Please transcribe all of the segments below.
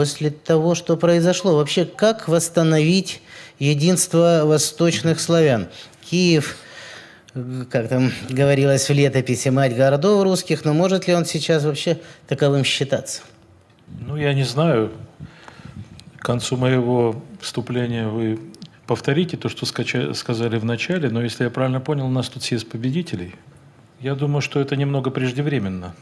После того, что произошло, вообще как восстановить единство восточных славян? Киев, как там говорилось в летописи, мать городов русских, но может ли он сейчас вообще таковым считаться? Ну, я не знаю. К концу моего вступления вы повторите то, что сказали в начале, но если я правильно понял, у нас тут съезд победителей. Я думаю, что это немного преждевременно.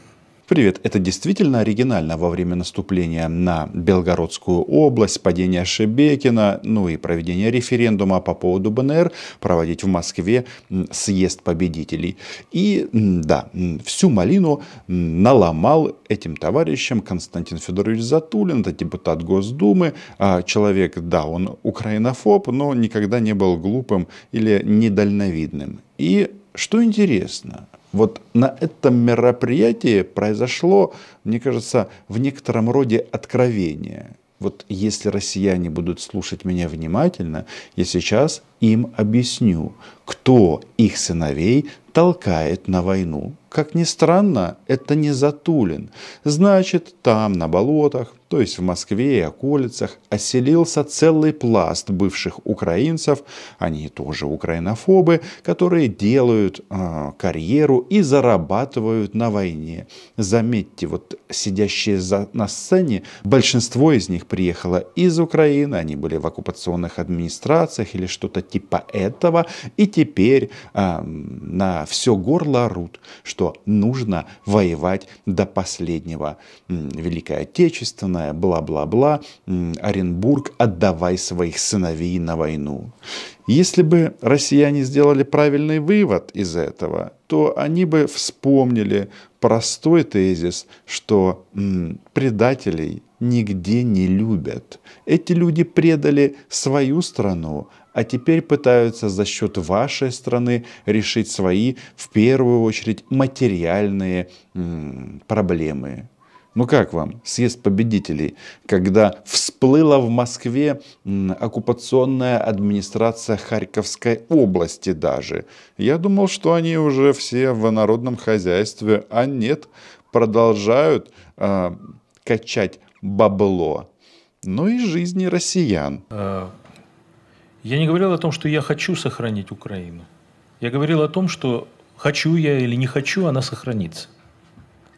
Привет, это действительно оригинально во время наступления на Белгородскую область, падения Шебекина, ну и проведения референдума по поводу БНР, проводить в Москве съезд победителей. И да, всю малину наломал этим товарищем Константин Федорович Затулин, это депутат Госдумы, а, человек, да, он украинофоб, но никогда не был глупым или недальновидным. И что интересно, вот на этом мероприятии произошло, мне кажется, в некотором роде откровение. Вот если россияне будут слушать меня внимательно, я сейчас им объясню, кто их сыновей толкает на войну. Как ни странно, это не Затулин. Значит, там, на болотах, то есть в Москве и околицах, оселился целый пласт бывших украинцев, они тоже украинофобы, которые делают э, карьеру и зарабатывают на войне. Заметьте, вот сидящие за, на сцене, большинство из них приехало из Украины, они были в оккупационных администрациях или что-то типа этого, и теперь э, на все горло орут, что нужно воевать до последнего. Великое Отечественное, Мирное, бла-бла-бла, Оренбург, отдавай своих сыновей на войну. Если бы россияне сделали правильный вывод из этого, то они бы вспомнили простой тезис, что м, предателей нигде не любят. Эти люди предали свою страну, а теперь пытаются за счет вашей страны решить свои, в первую очередь, материальные м, проблемы. Ну как вам, съезд победителей, когда всплыла в Москве оккупационная администрация Харьковской области даже? Я думал, что они уже все в народном хозяйстве, а нет, продолжают э, качать бабло. Ну и жизни россиян. А, я не говорил о том, что я хочу сохранить Украину. Я говорил о том, что хочу я или не хочу, она сохранится.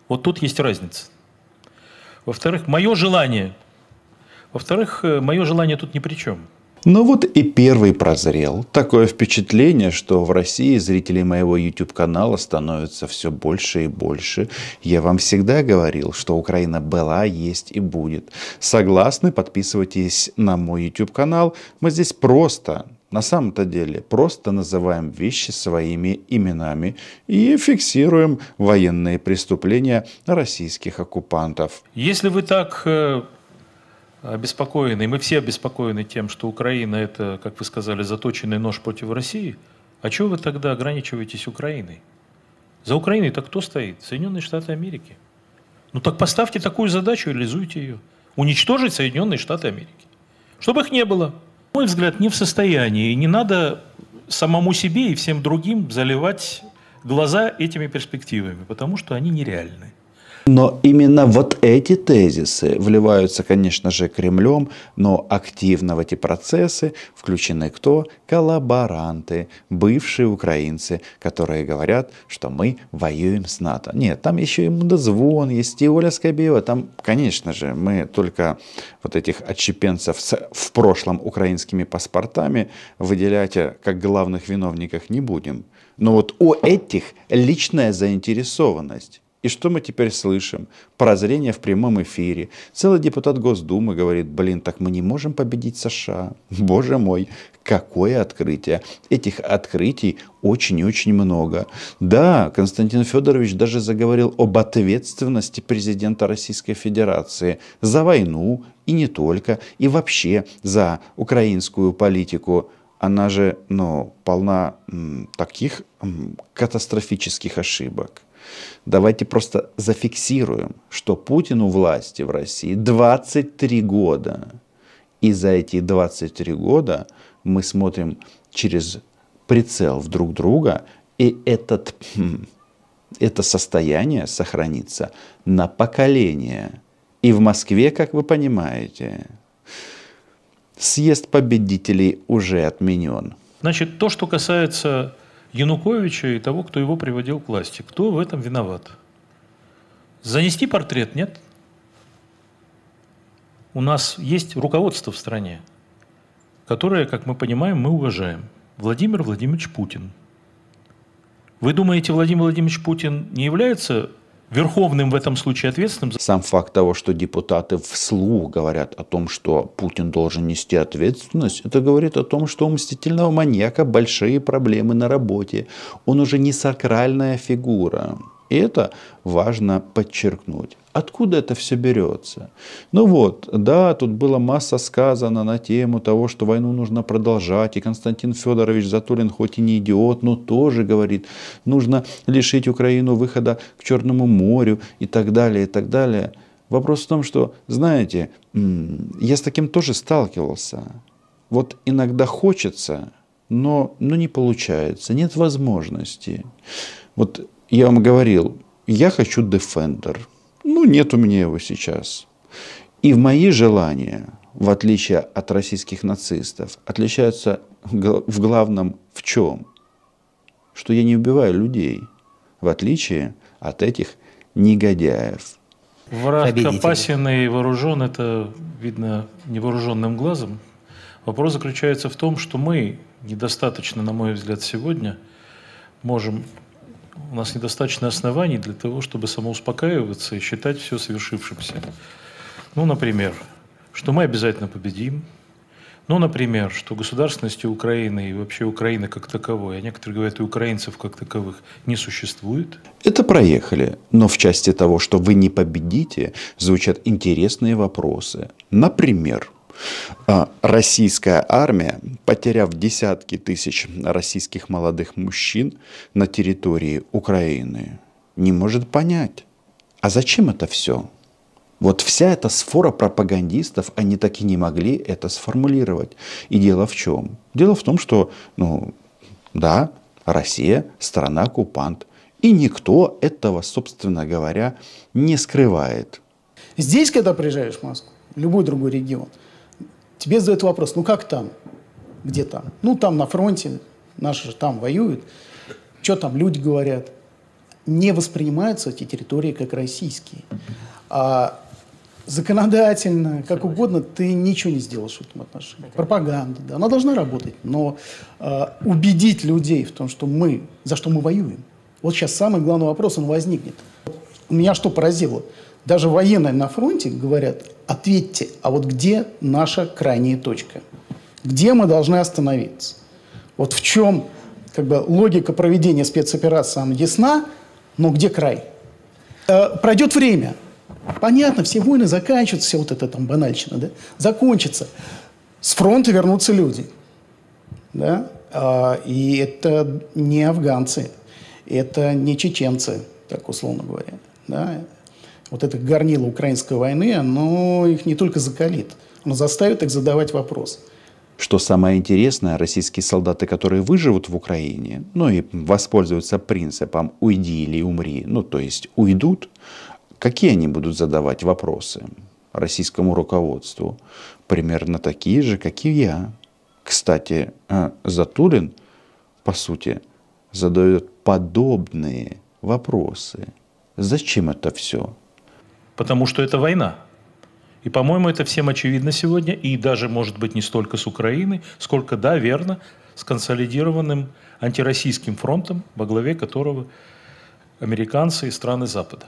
Вот тут есть разница. Во-вторых, мое желание. Во-вторых, э, мое желание тут ни при чем. Ну вот и первый прозрел. Такое впечатление, что в России зрителей моего YouTube-канала становится все больше и больше. Я вам всегда говорил, что Украина была, есть и будет. Согласны? Подписывайтесь на мой YouTube-канал. Мы здесь просто на самом-то деле просто называем вещи своими именами и фиксируем военные преступления российских оккупантов. Если вы так э, обеспокоены, и мы все обеспокоены тем, что Украина это, как вы сказали, заточенный нож против России, а чего вы тогда ограничиваетесь Украиной? За Украиной-то кто стоит? Соединенные Штаты Америки. Ну так поставьте такую задачу и реализуйте ее. Уничтожить Соединенные Штаты Америки. Чтобы их не было мой взгляд, не в состоянии. И не надо самому себе и всем другим заливать глаза этими перспективами, потому что они нереальны. Но именно вот эти тезисы вливаются, конечно же, Кремлем, но активно в эти процессы включены кто? Коллаборанты, бывшие украинцы, которые говорят, что мы воюем с НАТО. Нет, там еще и Мудозвон, есть и Оля Скобеева. Там, конечно же, мы только вот этих отщепенцев с в прошлом украинскими паспортами выделять э, как главных виновников не будем. Но вот у этих личная заинтересованность. И что мы теперь слышим? Прозрение в прямом эфире. Целый депутат Госдумы говорит, блин, так мы не можем победить США. Боже мой, какое открытие. Этих открытий очень-очень много. Да, Константин Федорович даже заговорил об ответственности президента Российской Федерации за войну и не только, и вообще за украинскую политику она же ну, полна м, таких м, катастрофических ошибок. Давайте просто зафиксируем, что Путину власти в России 23 года. И за эти 23 года мы смотрим через прицел в друг друга, и этот, хм, это состояние сохранится на поколение. И в Москве, как вы понимаете, съезд победителей уже отменен. Значит, то, что касается Януковича и того, кто его приводил к власти. Кто в этом виноват? Занести портрет нет? У нас есть руководство в стране, которое, как мы понимаем, мы уважаем. Владимир Владимирович Путин. Вы думаете, Владимир Владимирович Путин не является верховным в этом случае ответственным. Сам факт того, что депутаты вслух говорят о том, что Путин должен нести ответственность, это говорит о том, что у мстительного маньяка большие проблемы на работе. Он уже не сакральная фигура. И это важно подчеркнуть. Откуда это все берется? Ну вот, да, тут была масса сказано на тему того, что войну нужно продолжать. И Константин Федорович Затулин, хоть и не идиот, но тоже говорит, нужно лишить Украину выхода к Черному морю и так далее, и так далее. Вопрос в том, что, знаете, я с таким тоже сталкивался. Вот иногда хочется, но, но не получается, нет возможности. Вот я вам говорил, я хочу Defender. Ну, нет у меня его сейчас. И в мои желания, в отличие от российских нацистов, отличаются в главном в чем? Что я не убиваю людей, в отличие от этих негодяев. Враг опасен и вооружен, это видно невооруженным глазом. Вопрос заключается в том, что мы недостаточно, на мой взгляд, сегодня можем у нас недостаточно оснований для того, чтобы самоуспокаиваться и считать все совершившимся. Ну, например, что мы обязательно победим. Ну, например, что государственности Украины и вообще Украины как таковой, а некоторые говорят, и украинцев как таковых не существует. Это проехали. Но в части того, что вы не победите, звучат интересные вопросы. Например, а, российская армия, потеряв десятки тысяч российских молодых мужчин на территории Украины, не может понять, а зачем это все? Вот вся эта сфора пропагандистов, они так и не могли это сформулировать. И дело в чем? Дело в том, что, ну, да, Россия страна-оккупант. И никто этого, собственно говоря, не скрывает. Здесь, когда приезжаешь в Москву, любой другой регион – тебе задают вопрос, ну как там? Где там? Ну там на фронте, наши же там воюют. Что там люди говорят? Не воспринимаются эти территории как российские. А законодательно, как угодно, ты ничего не сделаешь в этом отношении. Пропаганда, да, она должна работать, но э, убедить людей в том, что мы, за что мы воюем, вот сейчас самый главный вопрос, он возникнет меня что поразило? Даже военные на фронте говорят, ответьте, а вот где наша крайняя точка? Где мы должны остановиться? Вот в чем как бы, логика проведения спецоперации, она ясна, но где край? Э, пройдет время. Понятно, все войны заканчиваются, все вот это там банальщина, да? Закончится. С фронта вернутся люди. Да? Э, и это не афганцы, это не чеченцы, так условно говоря да, вот это горнило украинской войны, оно их не только закалит, оно заставит их задавать вопрос. Что самое интересное, российские солдаты, которые выживут в Украине, ну и воспользуются принципом «уйди или умри», ну то есть уйдут, какие они будут задавать вопросы российскому руководству? Примерно такие же, как и я. Кстати, э, Затулин, по сути, задает подобные вопросы – Зачем это все? Потому что это война. И, по-моему, это всем очевидно сегодня, и даже, может быть, не столько с Украины, сколько, да, верно, с консолидированным антироссийским фронтом, во главе которого американцы и страны Запада.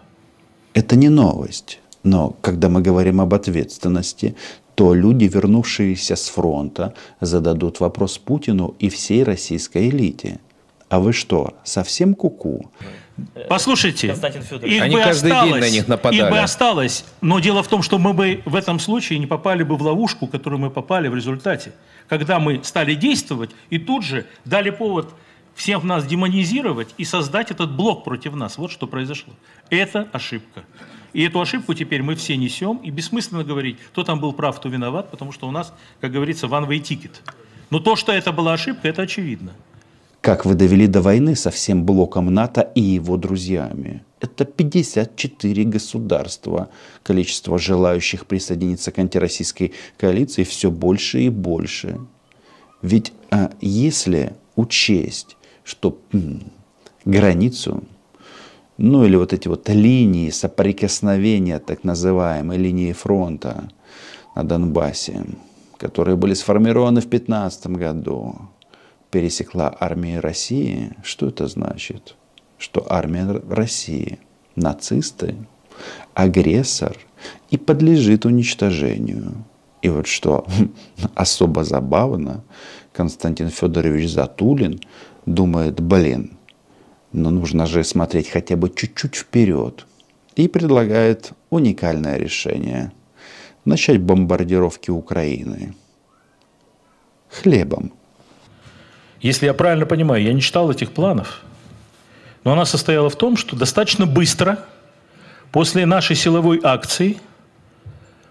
Это не новость. Но когда мы говорим об ответственности, то люди, вернувшиеся с фронта, зададут вопрос Путину и всей российской элите. А вы что, совсем куку? -ку? Послушайте, Константин их Они бы каждый осталось, день на них нападали. Их бы осталось, но дело в том, что мы бы в этом случае не попали бы в ловушку, которую мы попали в результате, когда мы стали действовать и тут же дали повод всем нас демонизировать и создать этот блок против нас. Вот что произошло. Это ошибка. И эту ошибку теперь мы все несем, и бессмысленно говорить, кто там был прав, кто виноват, потому что у нас, как говорится, one-way ticket. Но то, что это была ошибка, это очевидно как вы довели до войны со всем блоком НАТО и его друзьями. Это 54 государства. Количество желающих присоединиться к антироссийской коалиции все больше и больше. Ведь а, если учесть, что м, границу, ну или вот эти вот линии соприкосновения, так называемые линии фронта на Донбассе, которые были сформированы в 2015 году, пересекла армии России, что это значит? Что армия России, нацисты, агрессор и подлежит уничтожению. И вот что особо забавно, Константин Федорович Затулин думает, блин, но ну нужно же смотреть хотя бы чуть-чуть вперед. И предлагает уникальное решение. Начать бомбардировки Украины. Хлебом если я правильно понимаю, я не читал этих планов, но она состояла в том, что достаточно быстро после нашей силовой акции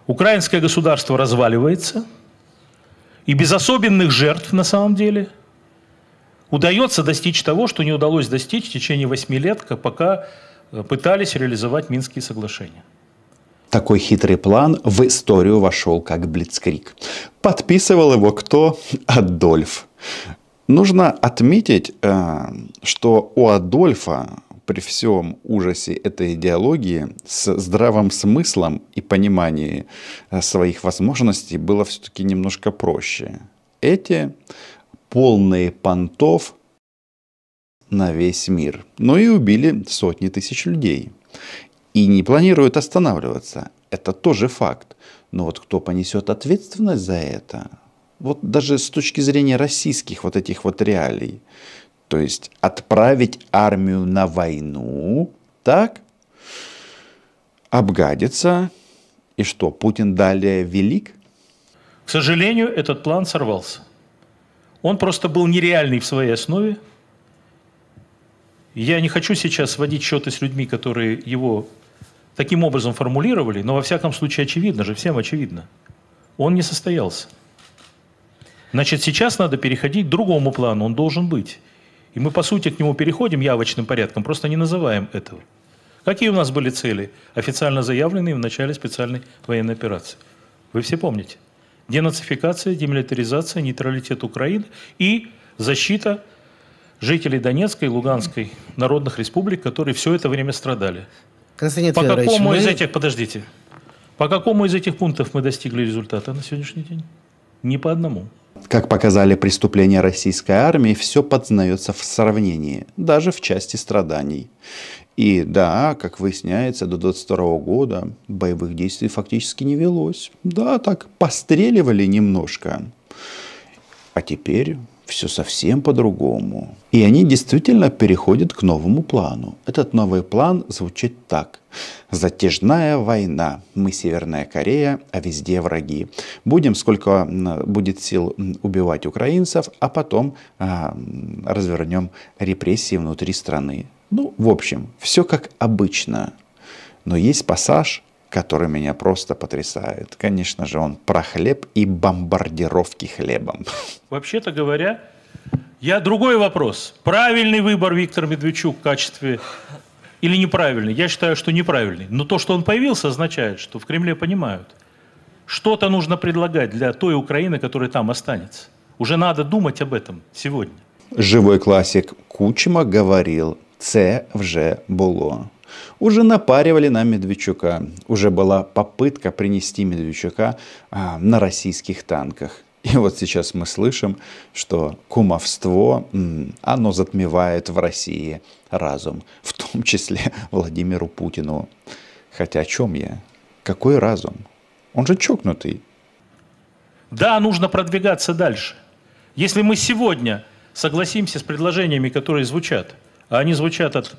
украинское государство разваливается, и без особенных жертв на самом деле удается достичь того, что не удалось достичь в течение восьми лет, пока э, пытались реализовать Минские соглашения. Такой хитрый план в историю вошел как блицкрик. Подписывал его кто? Адольф. Нужно отметить, э, что у Адольфа при всем ужасе этой идеологии с здравым смыслом и пониманием э, своих возможностей было все-таки немножко проще. Эти полные понтов на весь мир. Но и убили сотни тысяч людей. И не планируют останавливаться. Это тоже факт. Но вот кто понесет ответственность за это, вот даже с точки зрения российских вот этих вот реалий. То есть отправить армию на войну, так, обгадится. И что, Путин далее велик? К сожалению, этот план сорвался. Он просто был нереальный в своей основе. Я не хочу сейчас сводить счеты с людьми, которые его таким образом формулировали, но во всяком случае очевидно же, всем очевидно, он не состоялся. Значит, сейчас надо переходить к другому плану, он должен быть. И мы, по сути, к нему переходим явочным порядком, просто не называем этого. Какие у нас были цели, официально заявленные в начале специальной военной операции? Вы все помните. Денацификация, демилитаризация, нейтралитет Украины и защита жителей Донецкой и Луганской народных республик, которые все это время страдали. Константин по какому мы... из этих, подождите, по какому из этих пунктов мы достигли результата на сегодняшний день? Не по одному. Как показали преступления российской армии, все подзнается в сравнении, даже в части страданий. И да, как выясняется, до 22 года боевых действий фактически не велось. Да, так постреливали немножко. А теперь все совсем по-другому. И они действительно переходят к новому плану. Этот новый план звучит так. Затяжная война. Мы Северная Корея, а везде враги. Будем сколько будет сил убивать украинцев, а потом а, развернем репрессии внутри страны. Ну, в общем, все как обычно. Но есть пассаж, который меня просто потрясает. Конечно же, он про хлеб и бомбардировки хлебом. Вообще-то говоря, я другой вопрос. Правильный выбор Виктор Медведчук в качестве или неправильный? Я считаю, что неправильный. Но то, что он появился, означает, что в Кремле понимают. Что-то нужно предлагать для той Украины, которая там останется. Уже надо думать об этом сегодня. Живой классик Кучма говорил, це вже було. Уже напаривали на Медведчука. Уже была попытка принести Медведчука а, на российских танках. И вот сейчас мы слышим, что кумовство, оно затмевает в России разум, в том числе Владимиру Путину. Хотя о чем я? Какой разум? Он же чокнутый. Да, нужно продвигаться дальше. Если мы сегодня согласимся с предложениями, которые звучат, а они звучат от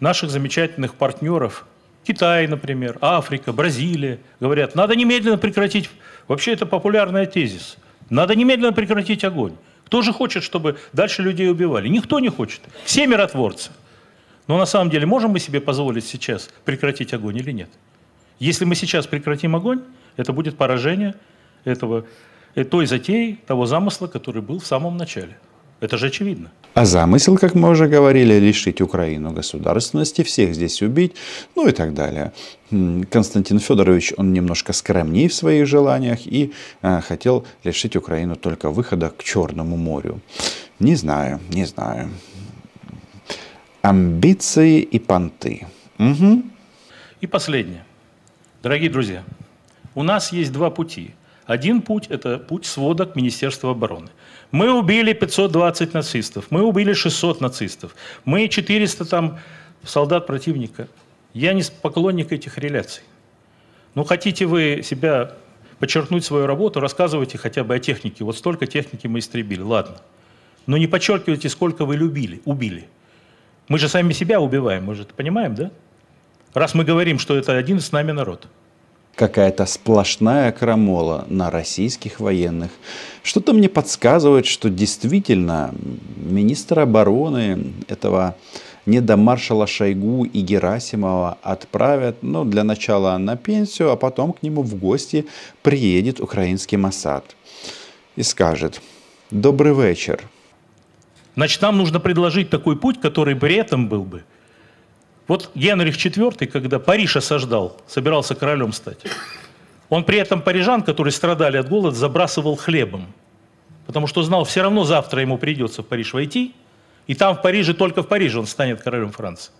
наших замечательных партнеров, Китай, например, Африка, Бразилия, говорят, надо немедленно прекратить, вообще это популярная тезис, надо немедленно прекратить огонь. Кто же хочет, чтобы дальше людей убивали? Никто не хочет. Все миротворцы. Но на самом деле можем мы себе позволить сейчас прекратить огонь или нет? Если мы сейчас прекратим огонь, это будет поражение этого, э, той затеи, того замысла, который был в самом начале. Это же очевидно. А замысел, как мы уже говорили, лишить Украину государственности, всех здесь убить, ну и так далее. Константин Федорович, он немножко скромнее в своих желаниях и э, хотел лишить Украину только выхода к Черному морю. Не знаю, не знаю. Амбиции и понты. Угу. И последнее. Дорогие друзья, у нас есть два пути. Один путь – это путь сводок Министерства обороны. Мы убили 520 нацистов, мы убили 600 нацистов, мы 400 там солдат противника. Я не поклонник этих реляций. Ну, хотите вы себя подчеркнуть свою работу, рассказывайте хотя бы о технике. Вот столько техники мы истребили, ладно. Но не подчеркивайте, сколько вы любили, убили. Мы же сами себя убиваем, мы же это понимаем, да? Раз мы говорим, что это один с нами народ – какая-то сплошная крамола на российских военных. Что-то мне подсказывает, что действительно министр обороны этого не до маршала Шойгу и Герасимова отправят, ну, для начала на пенсию, а потом к нему в гости приедет украинский Масад и скажет «Добрый вечер». Значит, нам нужно предложить такой путь, который при этом был бы – вот Генрих IV, когда Париж осаждал, собирался королем стать, он при этом парижан, которые страдали от голода, забрасывал хлебом. Потому что знал, все равно завтра ему придется в Париж войти, и там в Париже, только в Париже он станет королем Франции.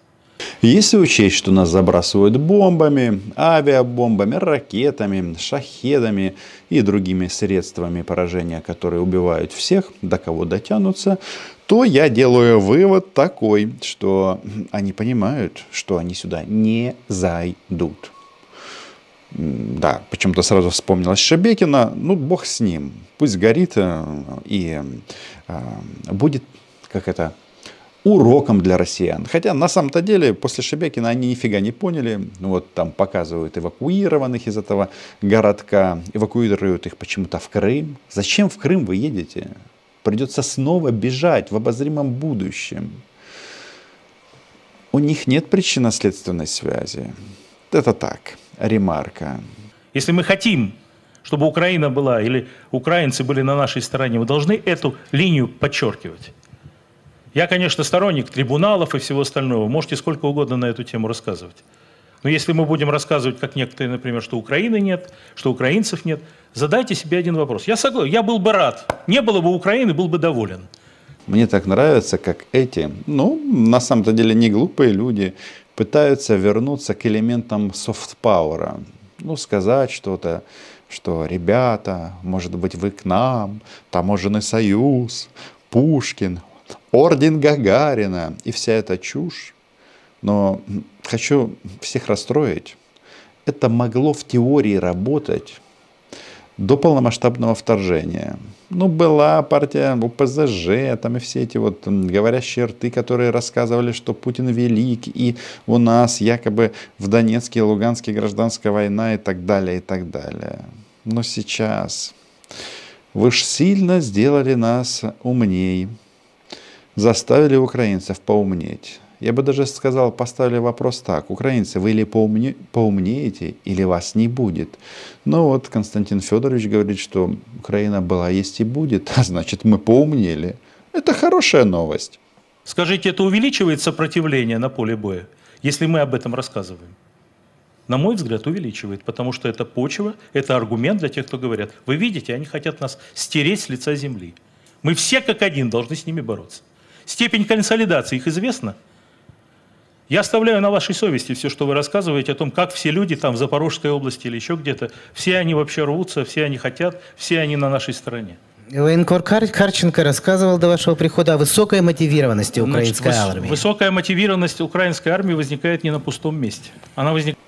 Если учесть, что нас забрасывают бомбами, авиабомбами, ракетами, шахедами и другими средствами поражения, которые убивают всех, до кого дотянутся, то я делаю вывод такой, что они понимают, что они сюда не зайдут. Да, почему-то сразу вспомнилось Шебекина. Ну, бог с ним. Пусть горит э, и э, будет, как это, уроком для россиян. Хотя на самом-то деле после Шебекина они нифига не поняли. Вот там показывают эвакуированных из этого городка, эвакуируют их почему-то в Крым. Зачем в Крым вы едете? Придется снова бежать в обозримом будущем. У них нет причинно-следственной связи. Это так, ремарка. Если мы хотим, чтобы Украина была или украинцы были на нашей стороне, мы должны эту линию подчеркивать. Я, конечно, сторонник трибуналов и всего остального. Можете сколько угодно на эту тему рассказывать. Но если мы будем рассказывать, как некоторые, например, что Украины нет, что украинцев нет, задайте себе один вопрос. Я согласен, я был бы рад. Не было бы Украины, был бы доволен. Мне так нравится, как эти, ну, на самом-то деле не глупые люди, пытаются вернуться к элементам софт-пауэра. Ну, сказать что-то, что ребята, может быть, вы к нам, таможенный союз, Пушкин, орден Гагарина и вся эта чушь. Но хочу всех расстроить, это могло в теории работать до полномасштабного вторжения. Ну, была партия ОПЗЖ, там и все эти вот говорящие рты, которые рассказывали, что Путин велик, и у нас якобы в Донецке и Луганске гражданская война и так далее, и так далее. Но сейчас вы ж сильно сделали нас умней, заставили украинцев поумнеть. Я бы даже сказал, поставили вопрос так. Украинцы, вы или поумне, поумнеете, или вас не будет. Но вот Константин Федорович говорит, что Украина была, есть и будет, а значит мы поумнели. Это хорошая новость. Скажите, это увеличивает сопротивление на поле боя, если мы об этом рассказываем? на мой взгляд, увеличивает, потому что это почва, это аргумент для тех, кто говорят, вы видите, они хотят нас стереть с лица земли. Мы все как один должны с ними бороться. Степень консолидации их известна – я оставляю на вашей совести все, что вы рассказываете о том, как все люди там в Запорожской области или еще где-то, все они вообще рвутся, все они хотят, все они на нашей стороне. Военкор Харченко рассказывал до вашего прихода о высокой мотивированности украинской Значит, армии. Высокая мотивированность украинской армии возникает не на пустом месте. Она возникает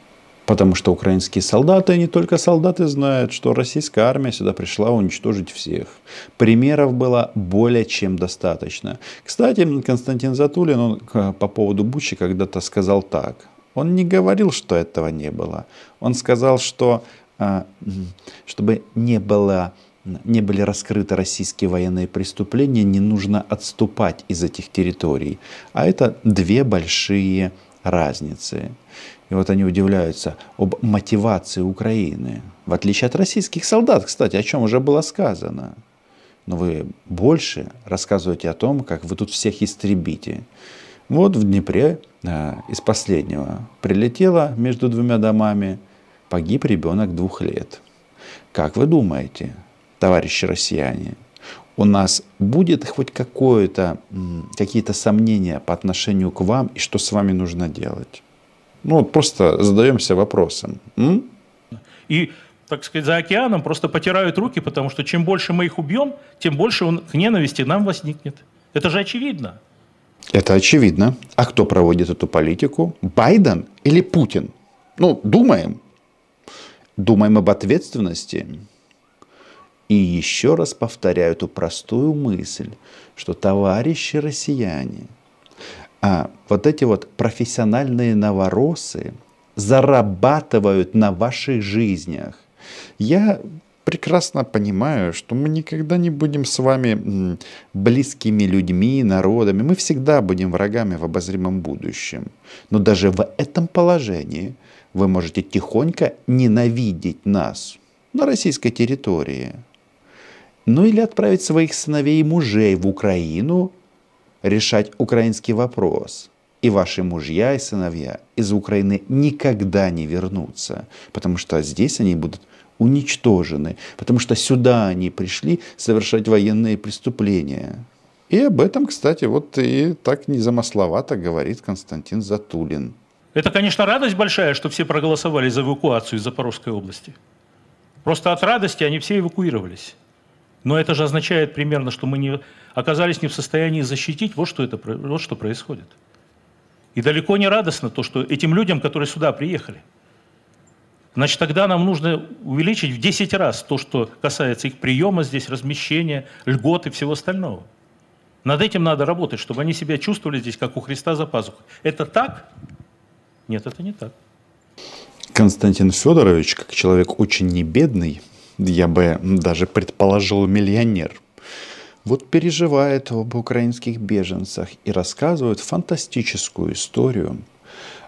Потому что украинские солдаты, не только солдаты, знают, что российская армия сюда пришла уничтожить всех. Примеров было более чем достаточно. Кстати, Константин Затулин он по поводу Бучи когда-то сказал так. Он не говорил, что этого не было. Он сказал, что а, чтобы не было не были раскрыты российские военные преступления, не нужно отступать из этих территорий. А это две большие разницы. И вот они удивляются об мотивации Украины. В отличие от российских солдат, кстати, о чем уже было сказано. Но вы больше рассказываете о том, как вы тут всех истребите. Вот в Днепре да, э, из последнего прилетела между двумя домами, погиб ребенок двух лет. Как вы думаете, товарищи россияне, у нас будет хоть какое-то, какие-то сомнения по отношению к вам и что с вами нужно делать? Ну, вот просто задаемся вопросом. М? И, так сказать, за океаном просто потирают руки, потому что чем больше мы их убьем, тем больше он к ненависти нам возникнет. Это же очевидно. Это очевидно. А кто проводит эту политику? Байден или Путин? Ну, думаем. Думаем об ответственности. И еще раз повторяю эту простую мысль, что товарищи россияне, а вот эти вот профессиональные новоросы зарабатывают на ваших жизнях. Я прекрасно понимаю, что мы никогда не будем с вами близкими людьми, народами. Мы всегда будем врагами в обозримом будущем. Но даже в этом положении вы можете тихонько ненавидеть нас на российской территории ну или отправить своих сыновей и мужей в Украину решать украинский вопрос. И ваши мужья и сыновья из Украины никогда не вернутся, потому что здесь они будут уничтожены, потому что сюда они пришли совершать военные преступления. И об этом, кстати, вот и так незамысловато говорит Константин Затулин. Это, конечно, радость большая, что все проголосовали за эвакуацию из Запорожской области. Просто от радости они все эвакуировались. Но это же означает примерно, что мы не, оказались не в состоянии защитить вот что, это, вот что происходит. И далеко не радостно то, что этим людям, которые сюда приехали, значит, тогда нам нужно увеличить в 10 раз то, что касается их приема здесь, размещения, льгот и всего остального. Над этим надо работать, чтобы они себя чувствовали здесь, как у Христа за пазухой. Это так? Нет, это не так. Константин Федорович, как человек очень небедный, я бы даже предположил миллионер, вот переживает об украинских беженцах и рассказывает фантастическую историю,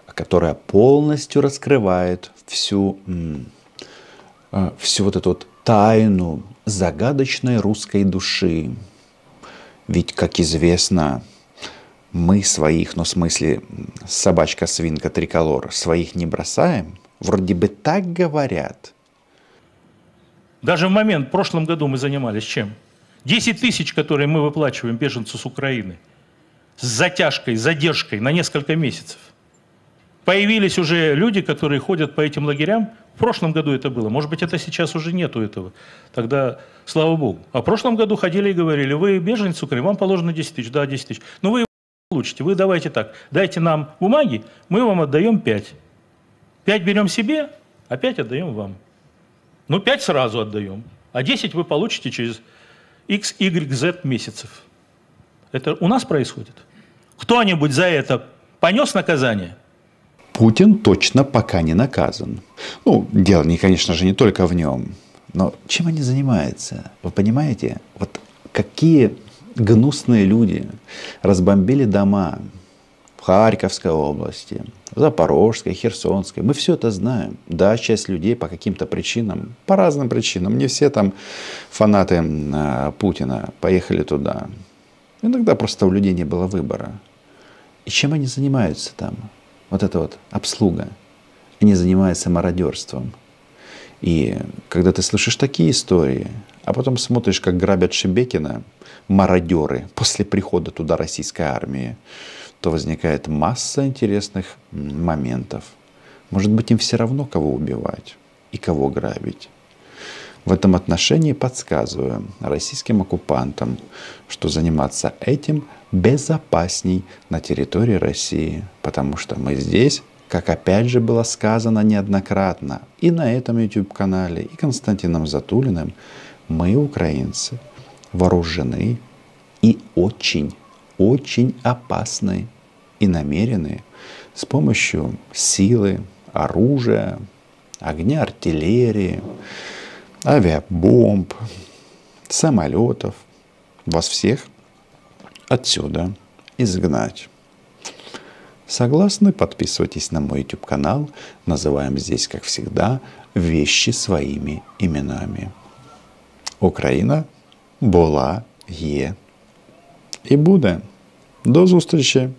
которая полностью раскрывает всю, э, всю вот эту вот тайну загадочной русской души. Ведь, как известно, мы своих, ну, в смысле, собачка, свинка, триколор, своих не бросаем. Вроде бы так говорят, даже в момент, в прошлом году мы занимались чем? 10 тысяч, которые мы выплачиваем беженцу с Украины, с затяжкой, задержкой на несколько месяцев. Появились уже люди, которые ходят по этим лагерям. В прошлом году это было. Может быть, это сейчас уже нету этого. Тогда, слава богу. А в прошлом году ходили и говорили, вы беженец Украины, вам положено 10 тысяч. Да, 10 тысяч. Но «Ну, вы получите. Вы давайте так, дайте нам бумаги, мы вам отдаем 5. 5 берем себе, а 5 отдаем вам. Ну, 5 сразу отдаем, а 10 вы получите через X, Y, Z месяцев. Это у нас происходит. Кто-нибудь за это понес наказание? Путин точно пока не наказан. Ну, дело, не, конечно же, не только в нем. Но чем они занимаются? Вы понимаете? Вот какие гнусные люди разбомбили дома в Харьковской области, Запорожской, Херсонской. Мы все это знаем. Да, часть людей по каким-то причинам, по разным причинам, не все там фанаты а, Путина поехали туда. Иногда просто у людей не было выбора. И чем они занимаются там? Вот это вот обслуга. Они занимаются мародерством. И когда ты слышишь такие истории, а потом смотришь, как грабят Шебекина мародеры после прихода туда российской армии, то возникает масса интересных моментов. Может быть, им все равно, кого убивать и кого грабить. В этом отношении подсказываю российским оккупантам, что заниматься этим безопасней на территории России, потому что мы здесь, как опять же было сказано неоднократно и на этом YouTube-канале, и Константином Затулиным, мы, украинцы, вооружены и очень, очень опасны и намеренные с помощью силы, оружия, огня артиллерии, авиабомб, самолетов вас всех отсюда изгнать. Согласны? Подписывайтесь на мой YouTube канал. Называем здесь, как всегда, вещи своими именами. Украина была е и будет До встречи